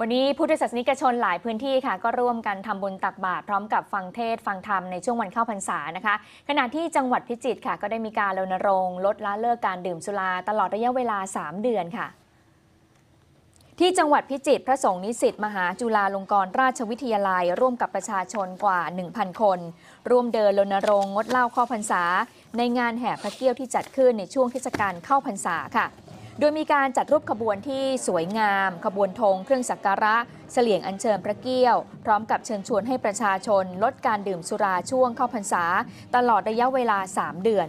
วันนี้พุทธศาสนิกชนหลายพื้นที่ค่ะ ก็ร่วมกันทำบุญตักบาตรพร้อมกับฟังเทศ ฟังธรรมในช่วงวันเข้าพรรษานะคะ ขณะที่จังหวัดพิจิตรค่ะ ก็ได้มีการรณรงค์ลดละเลิกการดื่มสุราตลอดระยะเวลา 3 เดือนค่ะ ที่จังหวัดพิจิตรพระสงฆ์นิสิตมหาจุฬาลงกรณราชวิทยาลายัย ร่วมกับประชาชนกว่า 1,000 คน ร่วมเดินรณรงค์งดเหล้าเข้าพรรษา ในงานแห่พระเกี้ยวที่จัดขึ้นในช่วงเทศกาลเข้าพรรษาค่ะโดยมีการจัดรูปขบวนที่สวยงาม ขบวนธงเครื่องสักการะ เสลี่ยงอัญเชิญพระเกี้ยว พร้อมกับเชิญชวนให้ประชาชน ลดการดื่มสุราช่วงเข้าพรรษา ตลอดระยะเวลา 3 เดือน